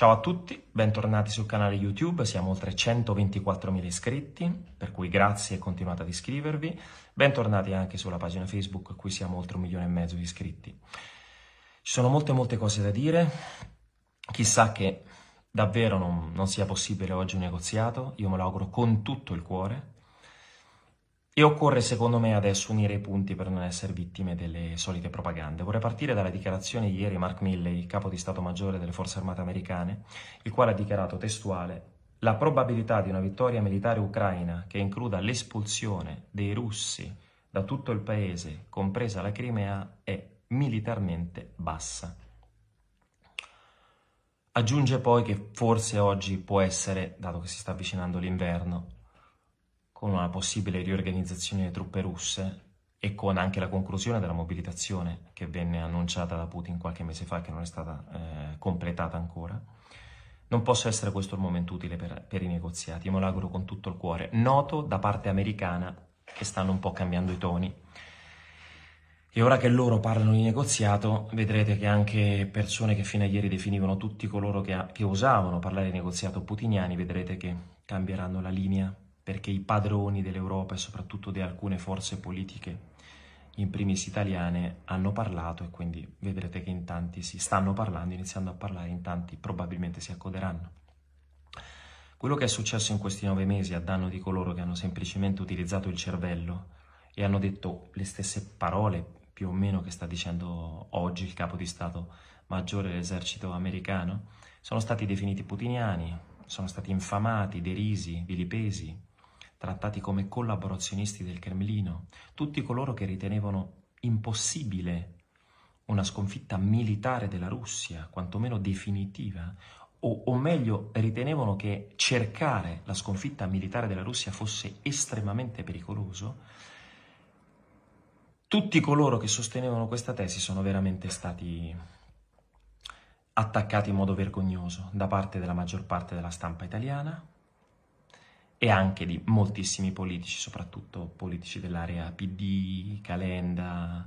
Ciao a tutti, bentornati sul canale YouTube, siamo oltre 124.000 iscritti, per cui grazie e continuate ad iscrivervi. Bentornati anche sulla pagina Facebook, a cui siamo oltre un milione e mezzo di iscritti. Ci sono molte molte cose da dire, chissà che davvero non, non sia possibile oggi un negoziato, io me lo auguro con tutto il cuore, e occorre secondo me adesso unire i punti per non essere vittime delle solite propagande. Vorrei partire dalla dichiarazione di ieri Mark Milley, capo di Stato Maggiore delle Forze Armate Americane, il quale ha dichiarato testuale la probabilità di una vittoria militare ucraina che includa l'espulsione dei russi da tutto il paese, compresa la Crimea, è militarmente bassa. Aggiunge poi che forse oggi può essere, dato che si sta avvicinando l'inverno, con una possibile riorganizzazione delle truppe russe e con anche la conclusione della mobilitazione che venne annunciata da Putin qualche mese fa, che non è stata eh, completata ancora, non possa essere questo il momento utile per, per i negoziati. Io me lo auguro con tutto il cuore. Noto da parte americana che stanno un po' cambiando i toni. E ora che loro parlano di negoziato, vedrete che anche persone che fino a ieri definivano tutti coloro che, che osavano parlare di negoziato putiniani, vedrete che cambieranno la linea perché i padroni dell'Europa e soprattutto di alcune forze politiche, in primis italiane, hanno parlato e quindi vedrete che in tanti si stanno parlando, iniziando a parlare, in tanti probabilmente si accoderanno. Quello che è successo in questi nove mesi a danno di coloro che hanno semplicemente utilizzato il cervello e hanno detto le stesse parole più o meno che sta dicendo oggi il capo di Stato maggiore dell'esercito americano, sono stati definiti putiniani, sono stati infamati, derisi, vilipesi, trattati come collaborazionisti del Cremlino, tutti coloro che ritenevano impossibile una sconfitta militare della Russia, quantomeno definitiva, o, o, meglio ritenevano che cercare la sconfitta militare della Russia fosse estremamente pericoloso, tutti coloro che sostenevano questa tesi sono veramente stati attaccati in modo vergognoso da parte della maggior parte della stampa italiana, e anche di moltissimi politici, soprattutto politici dell'area PD, Calenda,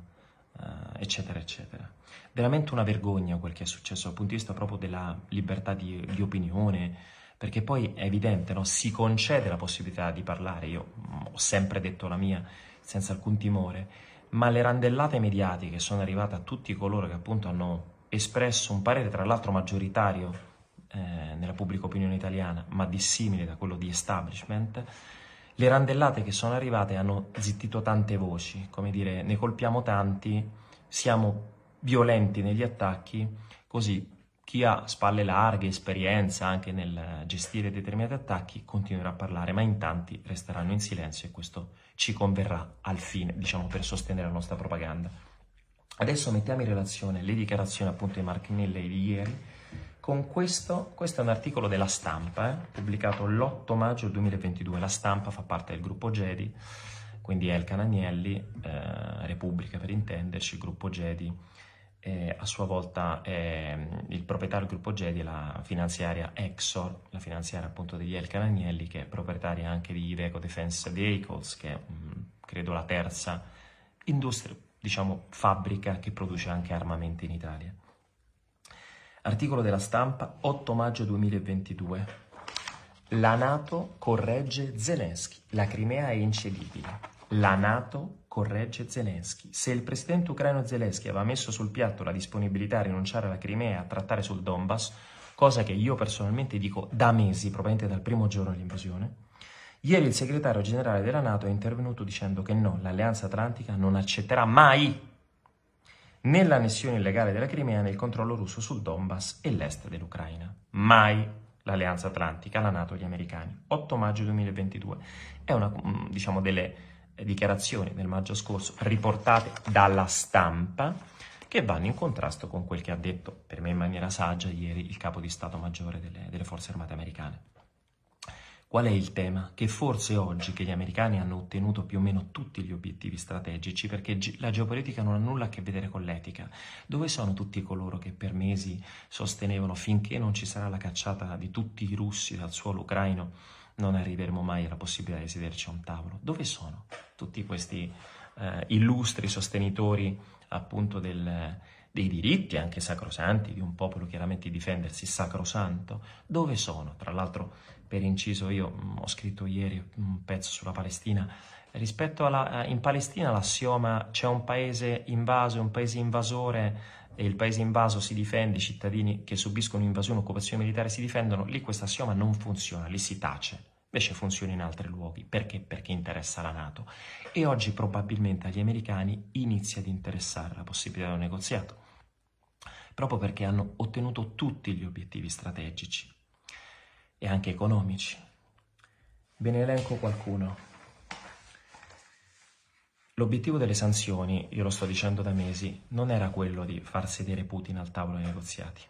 uh, eccetera, eccetera. Veramente una vergogna quel che è successo dal punto di vista proprio della libertà di, di opinione, perché poi è evidente, no? si concede la possibilità di parlare, io mm, ho sempre detto la mia senza alcun timore, ma le randellate mediatiche sono arrivate a tutti coloro che appunto hanno espresso un parere tra l'altro maggioritario eh, nella pubblica opinione italiana, ma dissimile da quello di establishment, le randellate che sono arrivate hanno zittito tante voci, come dire, ne colpiamo tanti, siamo violenti negli attacchi, così chi ha spalle larghe, esperienza anche nel gestire determinati attacchi continuerà a parlare, ma in tanti resteranno in silenzio e questo ci converrà al fine, diciamo, per sostenere la nostra propaganda. Adesso mettiamo in relazione le dichiarazioni appunto di Mark Nelle di ieri con questo, questo è un articolo della stampa, eh, pubblicato l'8 maggio 2022, la stampa fa parte del gruppo Jedi, quindi Elkan Agnelli, eh, Repubblica per intenderci, gruppo Jedi, eh, a sua volta è mm, il proprietario del gruppo Jedi è la finanziaria Exor, la finanziaria appunto degli Elkan Agnelli, che è proprietaria anche di Iveco Defense Vehicles, che è mh, mm, credo la terza industria, diciamo fabbrica che produce anche armamenti in Italia. Articolo della stampa, 8 maggio 2022. La Nato corregge Zelensky. La Crimea è incedibile. La Nato corregge Zelensky. Se il presidente ucraino Zelensky aveva messo sul piatto la disponibilità a rinunciare alla Crimea e a trattare sul Donbass, cosa che io personalmente dico da mesi, probabilmente dal primo giorno dell'invasione, ieri il segretario generale della Nato è intervenuto dicendo che no, l'Alleanza Atlantica non accetterà mai nell'annessione illegale della Crimea, nel controllo russo sul Donbass e l'est dell'Ucraina. Mai l'Alleanza Atlantica, la Nato e gli americani. 8 maggio 2022. È una, mm, diciamo, delle dichiarazioni del maggio scorso riportate dalla stampa che vanno in contrasto con quel che ha detto, per me in maniera saggia, ieri il capo di Stato Maggiore delle, delle Forze Armate Americane. Qual è il tema? Che forse oggi che gli americani hanno ottenuto più o meno tutti gli obiettivi strategici, perché la geopolitica non ha nulla a che vedere con l'etica, dove sono tutti coloro che per mesi sostenevano finché non ci sarà la cacciata di tutti i russi dal suolo ucraino, non arriveremo mai alla possibilità di sederci a un tavolo? Dove sono tutti questi eh, illustri sostenitori appunto del, dei diritti anche sacrosanti di un popolo chiaramente difendersi sacrosanto? Dove sono? Tra l'altro per inciso io mm, ho scritto ieri un pezzo sulla Palestina. Rispetto alla, eh, in Palestina l'assioma c'è un paese invaso, un paese invasore e il paese invaso si difende, i cittadini che subiscono invasione, occupazione militare si difendono, lì questa assioma non funziona, lì si tace invece funziona in altri luoghi. Perché? Perché interessa la Nato. E oggi probabilmente agli americani inizia ad interessare la possibilità di un negoziato, proprio perché hanno ottenuto tutti gli obiettivi strategici e anche economici. Ve ne elenco qualcuno. L'obiettivo delle sanzioni, io lo sto dicendo da mesi, non era quello di far sedere Putin al tavolo dei negoziati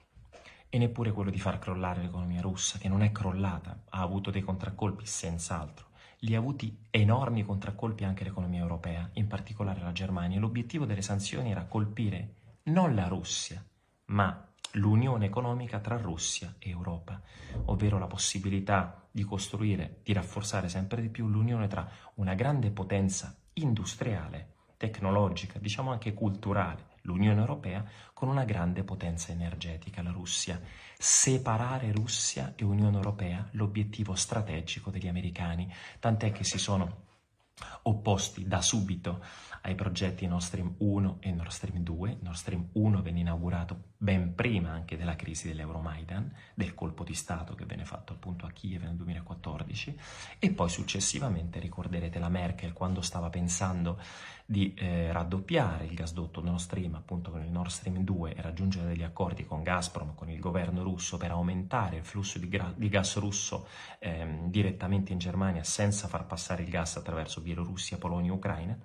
e neppure quello di far crollare l'economia russa, che non è crollata, ha avuto dei contraccolpi, senz'altro. Li ha avuti enormi contraccolpi anche l'economia europea, in particolare la Germania. L'obiettivo delle sanzioni era colpire non la Russia, ma l'unione economica tra Russia e Europa, ovvero la possibilità di costruire, di rafforzare sempre di più l'unione tra una grande potenza industriale, tecnologica, diciamo anche culturale, l'Unione Europea, con una grande potenza energetica, la Russia. Separare Russia e Unione Europea, l'obiettivo strategico degli americani, tant'è che si sono opposti da subito ai progetti Nord Stream 1 e Nord Stream 2. Nord Stream 1 venne inaugurato ben prima anche della crisi dell'Euromaidan, del colpo di Stato che venne fatto appunto a Kiev nel 2014, e poi successivamente ricorderete la Merkel quando stava pensando di eh, raddoppiare il gasdotto Nord Stream, appunto con il Nord Stream 2, e raggiungere degli accordi con Gazprom, con il governo russo, per aumentare il flusso di, di gas russo ehm, direttamente in Germania senza far passare il gas attraverso Bielorussia, Polonia, e Ucraina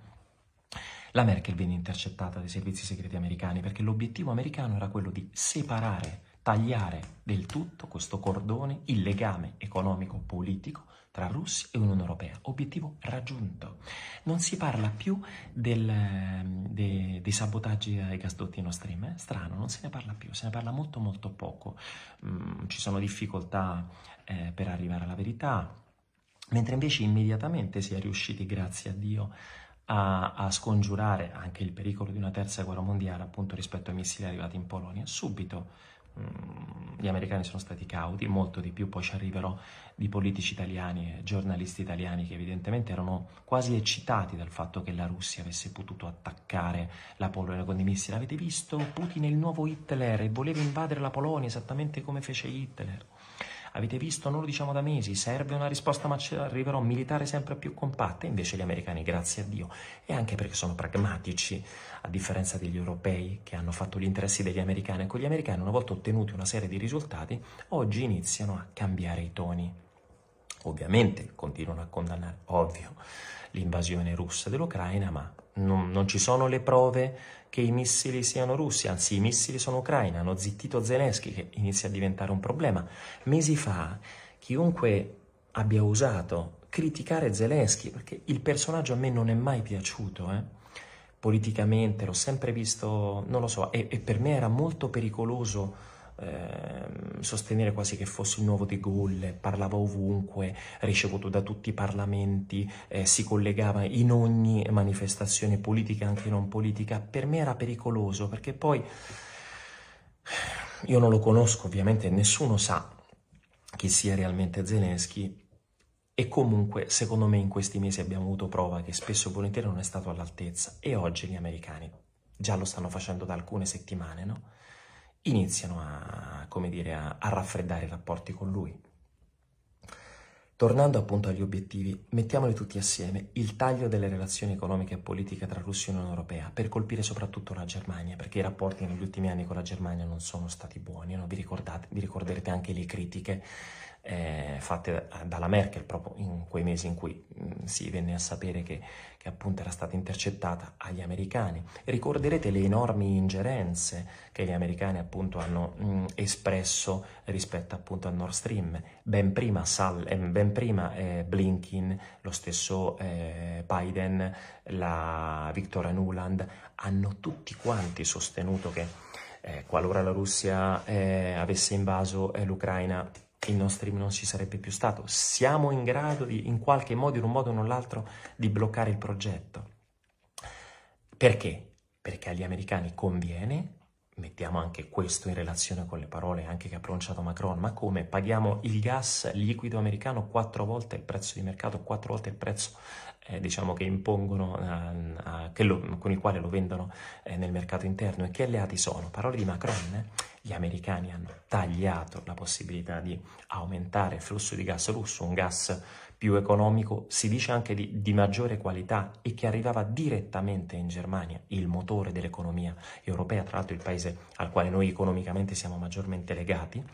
la Merkel viene intercettata dai servizi segreti americani perché l'obiettivo americano era quello di separare, tagliare del tutto questo cordone, il legame economico-politico tra Russia e Unione Europea. Obiettivo raggiunto. Non si parla più del, de, dei sabotaggi ai gasdotti Nord Stream, eh? strano, non se ne parla più, se ne parla molto molto poco. Mm, ci sono difficoltà eh, per arrivare alla verità, mentre invece immediatamente si è riusciti, grazie a Dio, a, a, scongiurare anche il pericolo di una terza guerra mondiale appunto rispetto ai missili arrivati in Polonia. Subito mm, gli americani sono stati cauti, molto di più poi ci arriverò di politici italiani e giornalisti italiani che evidentemente erano quasi eccitati dal fatto che la Russia avesse potuto attaccare la Polonia con dei missili. Avete visto Putin è il nuovo Hitler e voleva invadere la Polonia esattamente come fece Hitler. Avete visto, non lo diciamo da mesi, serve una risposta ma arriverò militare sempre più compatta, invece gli americani, grazie a Dio, e anche perché sono pragmatici, a differenza degli europei che hanno fatto gli interessi degli americani, con gli americani una volta ottenuti una serie di risultati, oggi iniziano a cambiare i toni. Ovviamente continuano a condannare, ovvio, l'invasione russa dell'Ucraina, ma non, non ci sono le prove che i missili siano russi, anzi i missili sono ucraini, hanno zittito Zelensky che inizia a diventare un problema. Mesi fa chiunque abbia usato criticare Zelensky, perché il personaggio a me non è mai piaciuto, eh? politicamente l'ho sempre visto, non lo so, e, e per me era molto pericoloso Ehm, sostenere quasi che fosse il nuovo De Gaulle, parlava ovunque, ricevuto da tutti i parlamenti, eh, si collegava in ogni manifestazione politica, anche non politica, per me era pericoloso perché poi io non lo conosco ovviamente, nessuno sa chi sia realmente Zelensky e comunque secondo me in questi mesi abbiamo avuto prova che spesso e volentieri non è stato all'altezza e oggi gli americani già lo stanno facendo da alcune settimane, no? iniziano a, come dire, a, a raffreddare i rapporti con lui. Tornando appunto agli obiettivi, mettiamoli tutti assieme, il taglio delle relazioni economiche e politiche tra Russia e Unione Europea per colpire soprattutto la Germania, perché i rapporti negli ultimi anni con la Germania non sono stati buoni, no? vi, vi ricorderete anche le critiche eh, fatte eh, dalla Merkel proprio in quei mesi in cui mh, mm, si venne a sapere che, che, appunto era stata intercettata agli americani. Ricorderete le enormi ingerenze che gli americani appunto hanno mh, mm, espresso rispetto appunto al Nord Stream. Ben prima, Sal, eh, ben prima eh, Blinken, lo stesso eh, Biden, la Victoria Nuland hanno tutti quanti sostenuto che eh, qualora la Russia avesse invaso l'Ucraina il nostro non ci sarebbe più stato. Siamo in grado di, in qualche modo, in un modo o nell'altro, di bloccare il progetto. Perché? Perché agli americani conviene, mettiamo anche questo in relazione con le parole anche che ha pronunciato Macron, ma come paghiamo il gas liquido americano quattro volte il prezzo di mercato, quattro volte il prezzo eh, diciamo che impongono, eh, che lo, con il quale lo vendono eh, nel mercato interno e che alleati sono? Parole di Macron. Eh? Gli americani hanno tagliato la possibilità di aumentare il flusso di gas russo, un gas più economico, si dice anche di, di maggiore qualità e che arrivava direttamente in Germania, il motore dell'economia europea, tra l'altro il paese al quale noi economicamente siamo maggiormente legati,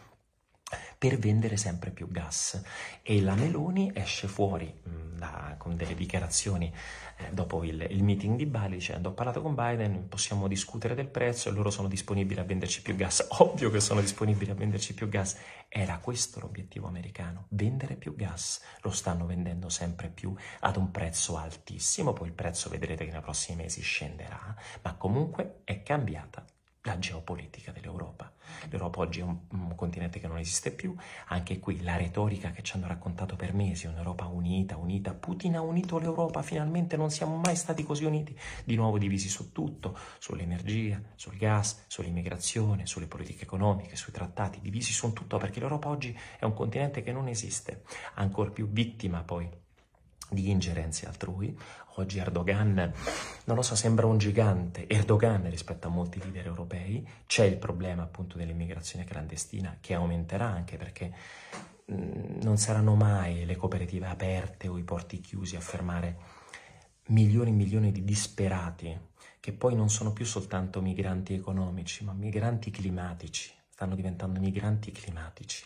per vendere sempre più gas e la Meloni esce fuori mm, da, con delle dichiarazioni eh, dopo il, il, meeting di Bali dicendo ho parlato con Biden, possiamo discutere del prezzo e loro sono disponibili a venderci più gas. Ovvio che sono disponibili a venderci più gas. Era questo l'obiettivo americano, vendere più gas. Lo stanno vendendo sempre più ad un prezzo altissimo, poi il prezzo vedrete che nei prossimi mesi scenderà, ma comunque è cambiata la geopolitica dell'Europa. L'Europa oggi è un, un, continente che non esiste più, anche qui la retorica che ci hanno raccontato per mesi, un'Europa unita, unita, Putin ha unito l'Europa, finalmente non siamo mai stati così uniti, di nuovo divisi su tutto, sull'energia, sul gas, sull'immigrazione, sulle politiche economiche, sui trattati, divisi su tutto, perché l'Europa oggi è un continente che non esiste, ancora più vittima poi di ingerenze altrui. Oggi Erdogan, non lo so, sembra un gigante, Erdogan rispetto a molti leader europei, c'è il problema appunto dell'immigrazione clandestina che aumenterà anche perché mm, non saranno mai le cooperative aperte o i porti chiusi a fermare milioni e milioni di disperati che poi non sono più soltanto migranti economici, ma migranti climatici, stanno diventando migranti climatici.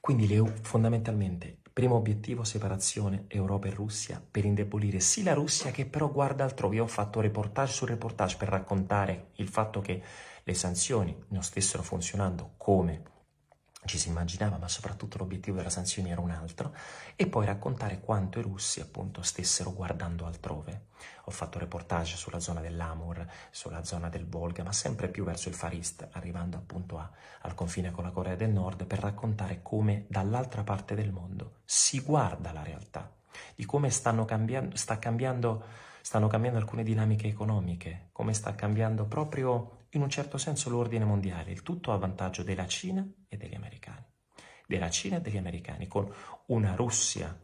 Quindi le, fondamentalmente Primo obiettivo, separazione Europa e Russia, per indebolire sì la Russia che però guarda altrove. Io ho fatto reportage su reportage per raccontare il fatto che le sanzioni non stessero funzionando come ci si immaginava, ma soprattutto l'obiettivo della sanzione era un altro, e poi raccontare quanto i russi appunto stessero guardando altrove. Ho fatto reportage sulla zona dell'Amur, sulla zona del Volga, ma sempre più verso il Far East, arrivando appunto a, al confine con la Corea del Nord, per raccontare come dall'altra parte del mondo si guarda la realtà, di come stanno cambiando, sta cambiando, stanno cambiando alcune dinamiche economiche, come sta cambiando proprio in un certo senso l'ordine mondiale, il tutto a vantaggio della Cina e degli americani. Della Cina e degli americani, con una Russia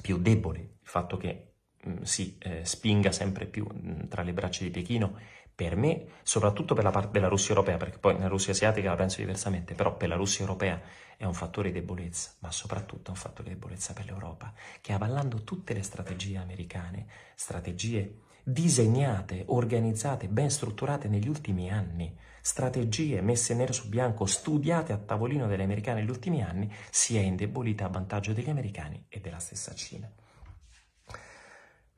più debole, il fatto che mh, mm, si eh, spinga sempre più mh, mm, tra le braccia di Pechino, per me, soprattutto per la parte della Russia europea, perché poi nella Russia asiatica la penso diversamente, però per la Russia europea è un fattore di debolezza, ma soprattutto è un fattore di debolezza per l'Europa, che avallando tutte le strategie americane, strategie disegnate, organizzate, ben strutturate negli ultimi anni, strategie messe nero su bianco, studiate a tavolino dagli americani negli ultimi anni, si è indebolita a vantaggio degli americani e della stessa Cina.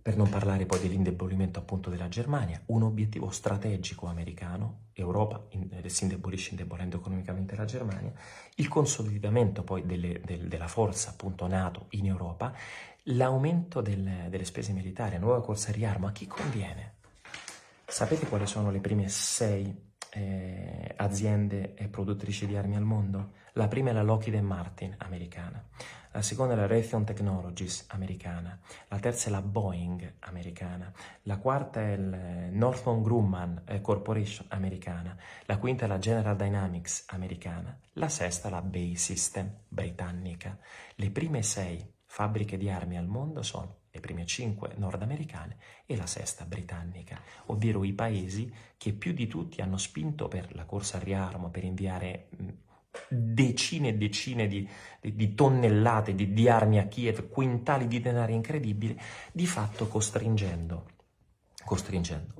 Per non parlare poi dell'indebolimento appunto della Germania, un obiettivo strategico americano, Europa in, eh, si indebolisce indebolendo economicamente la Germania, il consolidamento poi delle, del, della forza appunto NATO in Europa L'aumento delle, delle spese militari, la nuova corsa riarmo, a chi conviene? Sapete quali sono le prime sei eh, aziende e produttrici di armi al mondo? La prima è la Lockheed Martin, americana. La seconda è la Raytheon Technologies, americana. La terza è la Boeing, americana. La quarta è il eh, Northrop Grumman eh, Corporation, americana. La quinta è la General Dynamics, americana. La sesta è la Bay System, britannica. Le prime sei Fabbriche di armi al mondo sono le prime cinque nordamericane e la sesta britannica, ovvero i paesi che più di tutti hanno spinto per la corsa al riarmo, per inviare mm, decine e decine di, di tonnellate di, di armi a Kiev, quintali di denaro incredibili, di fatto costringendo, costringendo,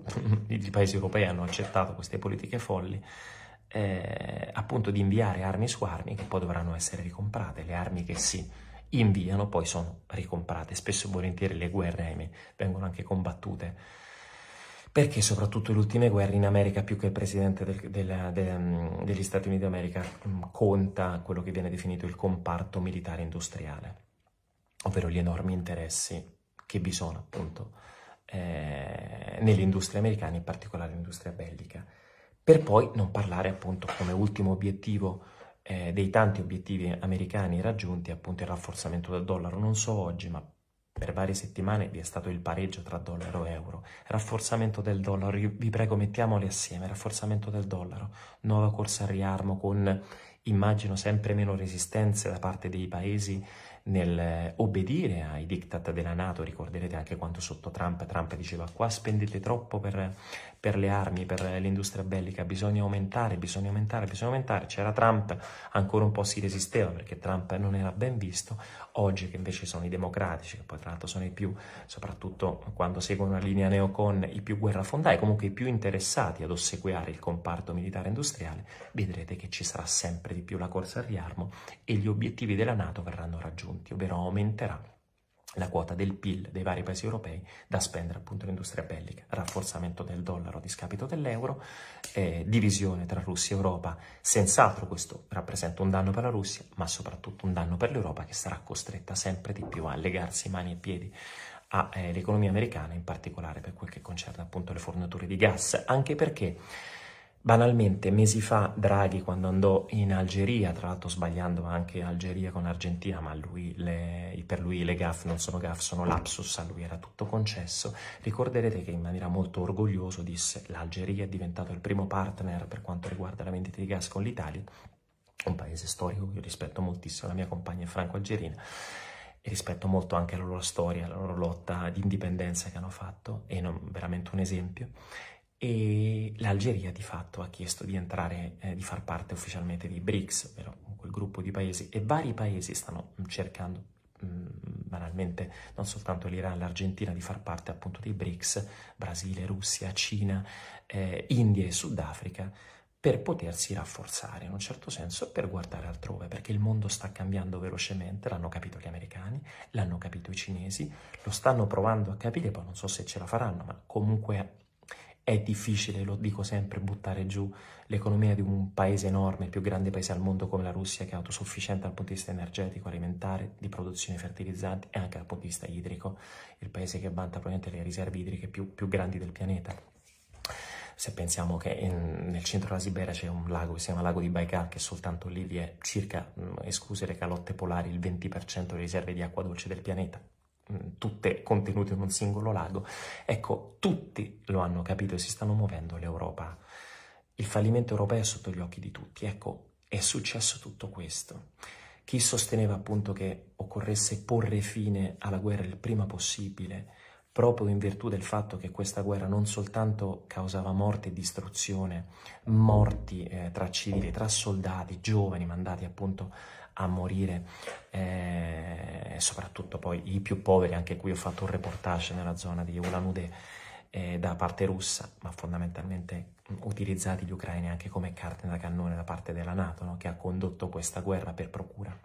i paesi europei hanno accettato queste politiche folli, eh, appunto di inviare armi su armi che poi dovranno essere ricomprate, le armi che si... Sì, inviano poi sono ricomprate. Spesso e volentieri le guerre, ahimè, vengono anche combattute. Perché soprattutto le ultime guerre in America, più che il presidente del, del, de, mm, degli Stati Uniti d'America, mm, conta quello che viene definito il comparto militare industriale, ovvero gli enormi interessi che vi sono appunto eh, industrie americane, in particolare l'industria bellica. Per poi non parlare appunto come ultimo obiettivo eh, dei tanti obiettivi americani raggiunti, appunto il rafforzamento del dollaro, non so oggi, ma per varie settimane vi è stato il pareggio tra dollaro e euro. Rafforzamento del dollaro, vi prego mettiamoli assieme, rafforzamento del dollaro, nuova corsa al riarmo con immagino sempre meno resistenze da parte dei paesi nel eh, obbedire ai diktat della Nato, ricorderete anche quanto sotto Trump, Trump diceva qua spendete troppo per per le armi, per l'industria bellica, bisogna aumentare, bisogna aumentare, bisogna aumentare. C'era Trump, ancora un po' si resisteva perché Trump non era ben visto, oggi che invece sono i democratici, che poi tra l'altro sono i più, soprattutto quando seguono la linea neocon, i più guerrafondai, comunque i più interessati ad ossequiare il comparto militare industriale, vedrete che ci sarà sempre di più la corsa al riarmo e gli obiettivi della Nato verranno raggiunti, ovvero aumenterà la quota del PIL dei vari paesi europei da spendere appunto l'industria bellica rafforzamento del dollaro a discapito dell'euro, eh, divisione tra Russia e Europa. Senz'altro questo rappresenta un danno per la Russia, ma soprattutto un danno per l'Europa che sarà costretta sempre di più a legarsi mani e piedi all'economia eh, americana, in particolare per quel che concerne appunto le forniture di gas, anche perché Banalmente, mesi fa Draghi, quando andò in Algeria, tra l'altro sbagliando anche Algeria con Argentina, ma lui, le, per lui le GAF non sono GAF, sono lapsus, a lui era tutto concesso, ricorderete che in maniera molto orgogliosa disse l'Algeria è diventato il primo partner per quanto riguarda la vendita di gas con l'Italia, un paese storico che io rispetto moltissimo, la mia compagna è franco-algerina, e rispetto molto anche la loro storia, la loro lotta di indipendenza che hanno fatto, e non, veramente un esempio e l'Algeria di fatto ha chiesto di entrare, eh, di far parte ufficialmente di BRICS, ovvero quel gruppo di paesi, e vari paesi stanno cercando mh, mm, banalmente non soltanto l'Iran, l'Argentina di far parte appunto dei BRICS, Brasile, Russia, Cina, eh, India e Sudafrica, per potersi rafforzare in un certo senso per guardare altrove, perché il mondo sta cambiando velocemente, l'hanno capito gli americani, l'hanno capito i cinesi, lo stanno provando a capire, poi non so se ce la faranno, ma comunque è difficile, lo dico sempre, buttare giù l'economia di un paese enorme, il più grande paese al mondo come la Russia, che è autosufficiente dal punto di vista energetico, alimentare, di produzione fertilizzanti e anche dal punto di vista idrico, il paese che vanta probabilmente le riserve idriche più, più grandi del pianeta. Se pensiamo che in, nel centro della Siberia c'è un lago che si chiama Lago di Baikal, che soltanto lì vi è circa, mh, mm, escluse le calotte polari, il 20% delle riserve di acqua dolce del pianeta. Mm, tutte contenute in un singolo lago. Ecco, tutti lo hanno capito e si stanno muovendo l'Europa. Il fallimento europeo è sotto gli occhi di tutti. Ecco, è successo tutto questo. Chi sosteneva appunto che occorresse porre fine alla guerra il prima possibile, proprio in virtù del fatto che questa guerra non soltanto causava morte e distruzione, morti eh, tra civili, tra soldati, giovani mandati appunto a morire, eh, soprattutto poi i più poveri, anche qui ho fatto un reportage nella zona di Ulanude eh, da parte russa, ma fondamentalmente utilizzati gli ucraini anche come carte da cannone da parte della Nato, no? che ha condotto questa guerra per procura.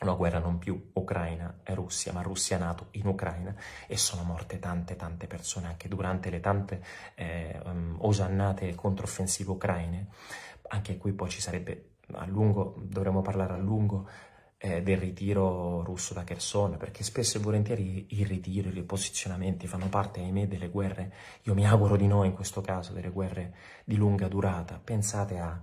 Una guerra non più Ucraina e Russia, ma Russia nato in Ucraina e sono morte tante tante persone anche durante le tante eh, mm, osannate controffensive ucraine. Anche qui poi ci sarebbe a lungo, dovremmo parlare a lungo eh, del ritiro russo da Kherson, perché spesso e volentieri il ritiro, i riposizionamenti fanno parte, ahimè, delle guerre, io mi auguro di no in questo caso, delle guerre di lunga durata. Pensate a...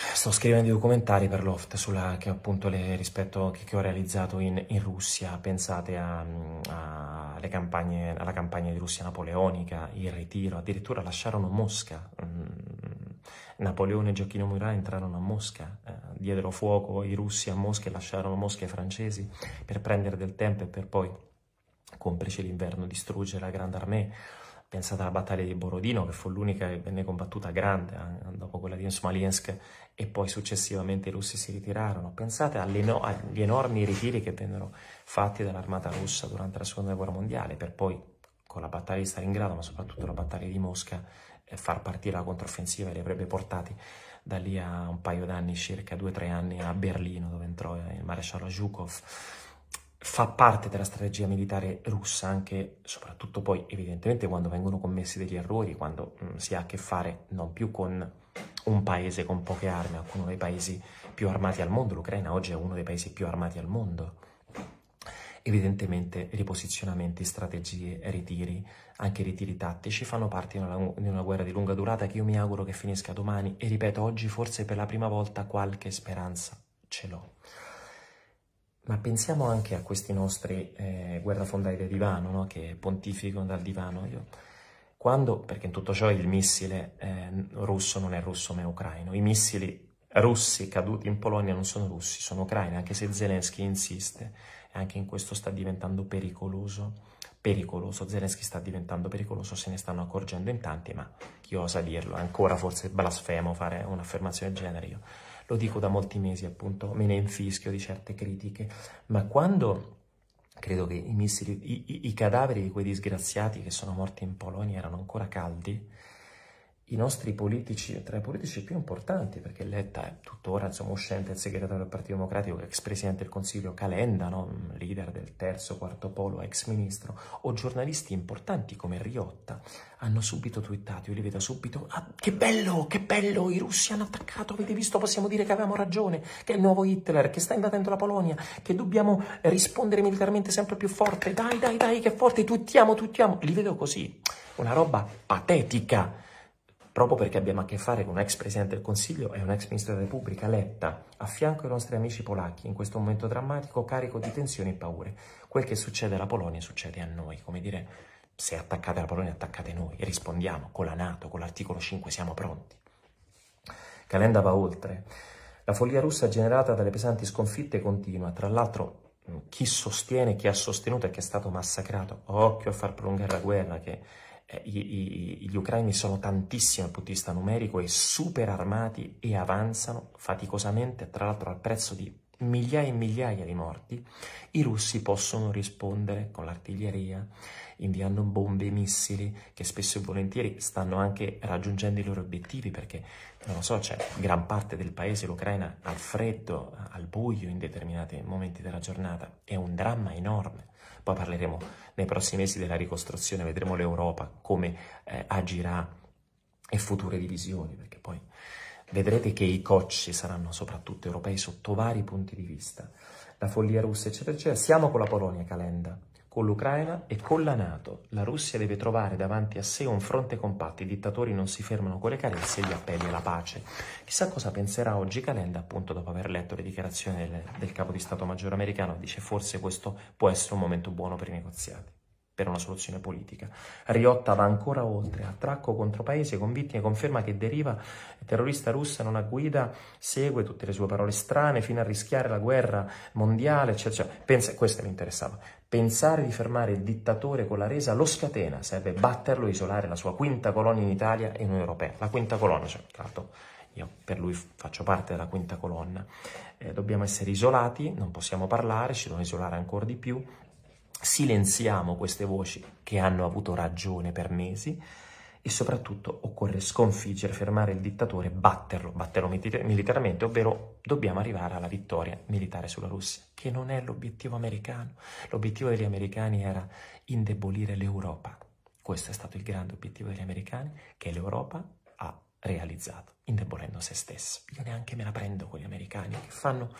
Sto scrivendo i documentari per Loft sulla, che appunto le, rispetto che, che ho realizzato in, in Russia, pensate a, mm, a campagne, alla campagna di Russia napoleonica, il ritiro, addirittura lasciarono Mosca, mm, Napoleone e Gioacchino Murat entrarono a Mosca, eh, diedero fuoco i russi a Mosca e lasciarono Mosca ai francesi per prendere del tempo e per poi, complice l'inverno, distruggere la Grande Armée. Pensate alla battaglia di Borodino, che fu l'unica che venne combattuta grande, eh, dopo quella di Smolensk, e poi successivamente i russi si ritirarono. Pensate no agli enormi ritiri che vennero fatti dall'armata russa durante la Seconda Guerra Mondiale, per poi con la battaglia di Stalingrado, ma soprattutto la battaglia di Mosca, eh, far partire la controffensiva li avrebbe portati da lì a un paio d'anni, circa due o tre anni, a Berlino, dove entrò eh, il maresciallo Zhukov. Fa parte della strategia militare russa anche, soprattutto poi, evidentemente, quando vengono commessi degli errori, quando mh, mm, si ha a che fare non più con un paese con poche armi, ma con uno dei paesi più armati al mondo. L'Ucraina oggi è uno dei paesi più armati al mondo Evidentemente riposizionamenti, strategie, ritiri, anche ritiri tattici fanno parte di una, di una guerra di lunga durata che io mi auguro che finisca domani e ripeto, oggi forse per la prima volta qualche speranza ce l'ho. Ma pensiamo anche a questi nostri eh, guerrafondai del divano, no? che pontificano dal divano. Io, quando, perché in tutto ciò il missile eh, russo non è russo ma è ucraino, i missili russi caduti in Polonia non sono russi, sono ucraini, anche se Zelensky insiste e anche in questo sta diventando pericoloso. Pericoloso, Zelensky sta diventando pericoloso, se ne stanno accorgendo in tanti, ma chi osa dirlo? Ancora forse blasfemo fare un'affermazione del genere io. Lo dico da molti mesi appunto, me ne infischio di certe critiche, ma quando credo che i, missili, i, i, i cadaveri di quei disgraziati che sono morti in Polonia erano ancora caldi, i nostri politici, tra i politici più importanti, perché Letta è tuttora insomma, uscente il segretario del Partito Democratico, ex presidente del Consiglio Calenda, no? Mm, leader del terzo, quarto polo, ex ministro, o giornalisti importanti come Riotta, hanno subito twittato, io li vedo subito, ah, che bello, che bello, i russi hanno attaccato, avete visto, possiamo dire che avevamo ragione, che è il nuovo Hitler, che sta invadendo la Polonia, che dobbiamo rispondere militarmente sempre più forte, dai, dai, dai, che forte, twittiamo, twittiamo, li vedo così, una roba patetica, proprio perché abbiamo a che fare con un ex Presidente del Consiglio e un ex Ministro della Repubblica, Letta, a fianco ai nostri amici polacchi, in questo momento drammatico, carico di tensioni e paure. Quel che succede alla Polonia succede a noi, come dire, se attaccate la Polonia attaccate noi, e rispondiamo con la Nato, con l'articolo 5, siamo pronti. Calenda va oltre. La follia russa generata dalle pesanti sconfitte continua, tra l'altro chi sostiene, chi ha sostenuto e chi è stato massacrato, occhio a far prolungare la guerra che gli, eh, gli, ucraini sono tantissimi dal punto di vista numerico e super armati e avanzano faticosamente, tra l'altro al prezzo di migliaia e migliaia di morti, i russi possono rispondere con l'artiglieria, inviando bombe e missili che spesso e volentieri stanno anche raggiungendo i loro obiettivi perché, non lo so, c'è gran parte del paese, l'Ucraina, al freddo, al buio in determinati momenti della giornata. È un dramma enorme. Poi parleremo nei prossimi mesi della ricostruzione, vedremo l'Europa come eh, agirà e future divisioni, perché poi Vedrete che i cocci saranno soprattutto europei sotto vari punti di vista. La follia russa, eccetera, eccetera. Siamo con la Polonia, Calenda, con l'Ucraina e con la Nato. La Russia deve trovare davanti a sé un fronte compatto. I dittatori non si fermano con le carezze e gli appelli alla pace. Chissà cosa penserà oggi Calenda, appunto, dopo aver letto le dichiarazioni del, del capo di Stato Maggiore americano. Dice forse questo può essere un momento buono per i negoziati per una soluzione politica. Riotta va ancora oltre, attracco contro paese con vittime, conferma che deriva terrorista russa non ha guida, segue tutte le sue parole strane fino a rischiare la guerra mondiale, eccetera. eccetera. Pensa, questo mi interessava. Pensare di fermare il dittatore con la resa lo scatena, serve batterlo e isolare la sua quinta colonia in Italia e in Unione Europea. La quinta colonna, cioè, Cato, io per lui faccio parte della quinta colonna. Eh, dobbiamo essere isolati, non possiamo parlare, ci dobbiamo isolare ancora di più, silenziamo queste voci che hanno avuto ragione per mesi e soprattutto occorre sconfiggere, fermare il dittatore, batterlo, batterlo militarmente, ovvero dobbiamo arrivare alla vittoria militare sulla Russia, che non è l'obiettivo americano. L'obiettivo degli americani era indebolire l'Europa. Questo è stato il grande obiettivo degli americani che l'Europa ha realizzato, indebolendo se stessa. Io neanche me la prendo con gli americani che fanno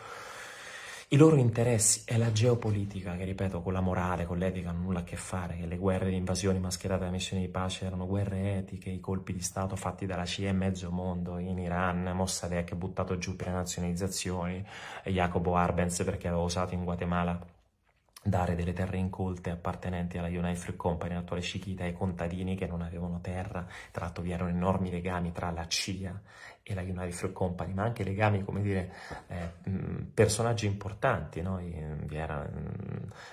i loro interessi è la geopolitica, che ripeto, con la morale, con l'etica hanno nulla a che fare, che le guerre, le invasioni mascherate da missioni di pace erano guerre etiche, i colpi di Stato fatti dalla CIA e mezzo mondo, in Iran, Mossadegh ha buttato giù per le nazionalizzazioni, Jacopo Arbenz perché aveva usato in Guatemala dare delle terre incolte appartenenti alla United Fruit Company, l'attuale Shikita, ai contadini che non avevano terra. Tra l'altro vi erano enormi legami tra la CIA e la United Fruit Company, ma anche legami, come dire, eh, personaggi importanti. No? Vi era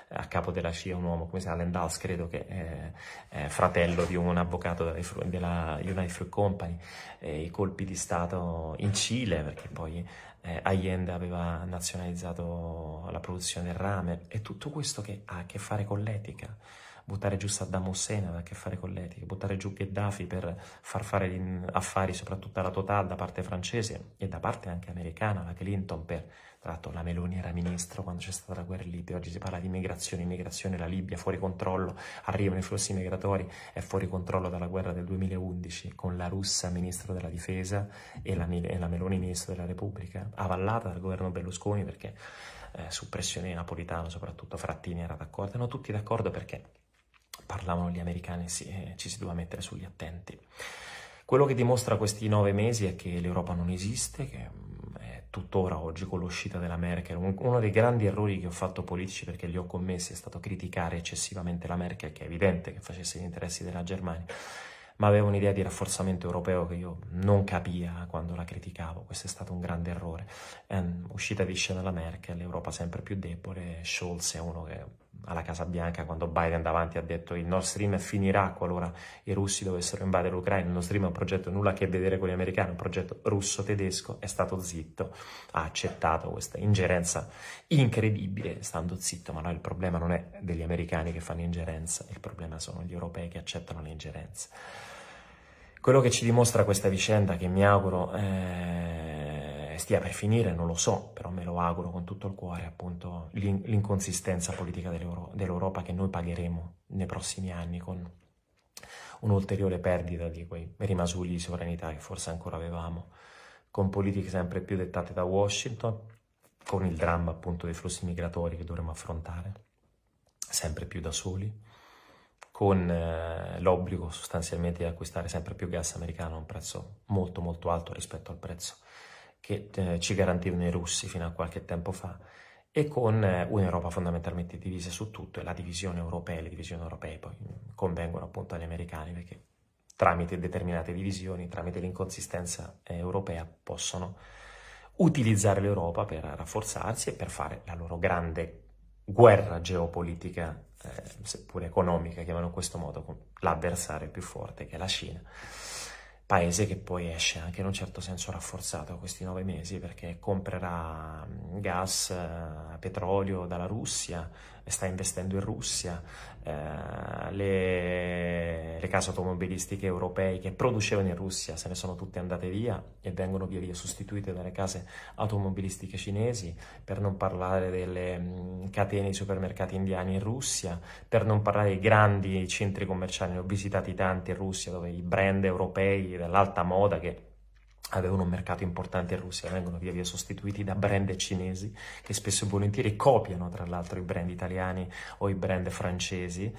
a capo della CIA un uomo come si chiama Lendals, credo che è, eh, è fratello di un avvocato della, della United Fruit Company, eh, i colpi di Stato in Cile, perché poi eh, Allende aveva nazionalizzato la produzione del rame, e tutto questo che ha a che fare con l'etica. Buttare giù Saddam Hussein ha a che fare con l'etica, buttare giù Gheddafi per far fare affari soprattutto alla Total da parte francese e da parte anche americana, la Clinton, per tra l'altro la Meloni era ministro quando c'è stata la guerra in Libia, oggi si parla di migrazione, immigrazione, la Libia fuori controllo, arrivano i flussi migratori, è fuori controllo dalla guerra del 2011 con la russa ministro della difesa e la, e la Meloni ministro della Repubblica, avallata dal governo Berlusconi perché eh, su pressione napolitano soprattutto Frattini era d'accordo, erano tutti d'accordo perché parlavano gli americani, sì, eh, ci si doveva mettere sugli attenti. Quello che dimostra questi nove mesi è che l'Europa non esiste, che tuttora oggi con l'uscita della Merkel. Uno dei grandi errori che ho fatto politici perché li ho commessi è stato criticare eccessivamente la Merkel, che è evidente che facesse gli interessi della Germania, ma avevo un'idea di rafforzamento europeo che io non capia quando la criticavo, questo è stato un grande errore. Um, uscita di scena la Merkel, l'Europa sempre più debole, Scholz è uno che alla Casa Bianca quando Biden davanti ha detto il Nord Stream finirà qualora i russi dovessero invadere l'Ucraina, il Nord Stream è un progetto nulla a che vedere con gli americani, è un progetto russo-tedesco, è stato zitto, ha accettato questa ingerenza incredibile, stando zitto, ma no, il problema non è degli americani che fanno ingerenza, il problema sono gli europei che accettano le ingerenze. Quello che ci dimostra questa vicenda, che mi auguro... Eh stia per finire, non lo so, però me lo auguro con tutto il cuore, appunto, l'inconsistenza politica dell'Europa che noi pagheremo nei prossimi anni con un'ulteriore perdita di quei rimasugli di sovranità che forse ancora avevamo, con politiche sempre più dettate da Washington, con il dramma appunto dei flussi migratori che dovremo affrontare sempre più da soli, con eh, l'obbligo sostanzialmente di acquistare sempre più gas americano a un prezzo molto molto alto rispetto al prezzo che eh, ci garantivano i russi fino a qualche tempo fa e con eh, un'Europa fondamentalmente divisa su tutto e la divisione europea e le divisioni europee poi mm, convengono appunto agli americani perché tramite determinate divisioni, tramite l'inconsistenza eh, europea possono utilizzare l'Europa per rafforzarsi e per fare la loro grande guerra geopolitica, eh, seppur economica, chiamano in questo modo, con l'avversario più forte che è la Cina paese che poi esce anche in un certo senso rafforzato questi nove mesi perché comprerà mm, gas, eh, petrolio dalla Russia, sta investendo in Russia, eh, le, le, case automobilistiche europee che producevano in Russia se ne sono tutte andate via e vengono via via sostituite dalle case automobilistiche cinesi, per non parlare delle mh, catene di supermercati indiani in Russia, per non parlare dei grandi centri commerciali, ne ho visitati tanti in Russia dove i brand europei dell'alta moda che avevano un mercato importante in Russia, vengono via via sostituiti da brand cinesi che spesso e volentieri copiano tra l'altro i brand italiani o i brand francesi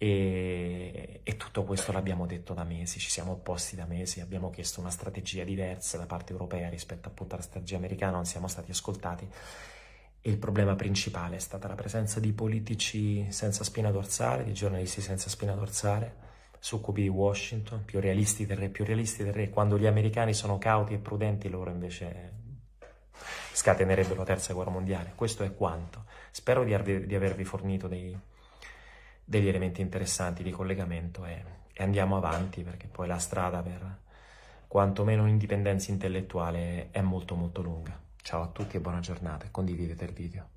e, e, tutto questo l'abbiamo detto da mesi, ci siamo opposti da mesi, abbiamo chiesto una strategia diversa da parte europea rispetto appunto alla strategia americana, non siamo stati ascoltati e il problema principale è stata la presenza di politici senza spina dorsale, di giornalisti senza spina dorsale, succubi di Washington, più realisti del re, più realisti del re, quando gli americani sono cauti e prudenti loro invece scatenerebbero la terza guerra mondiale. Questo è quanto. Spero di, arvi, di avervi fornito dei, degli elementi interessanti di collegamento e, e, andiamo avanti perché poi la strada per quantomeno un'indipendenza intellettuale è molto molto lunga. Ciao a tutti e buona giornata e condividete il video.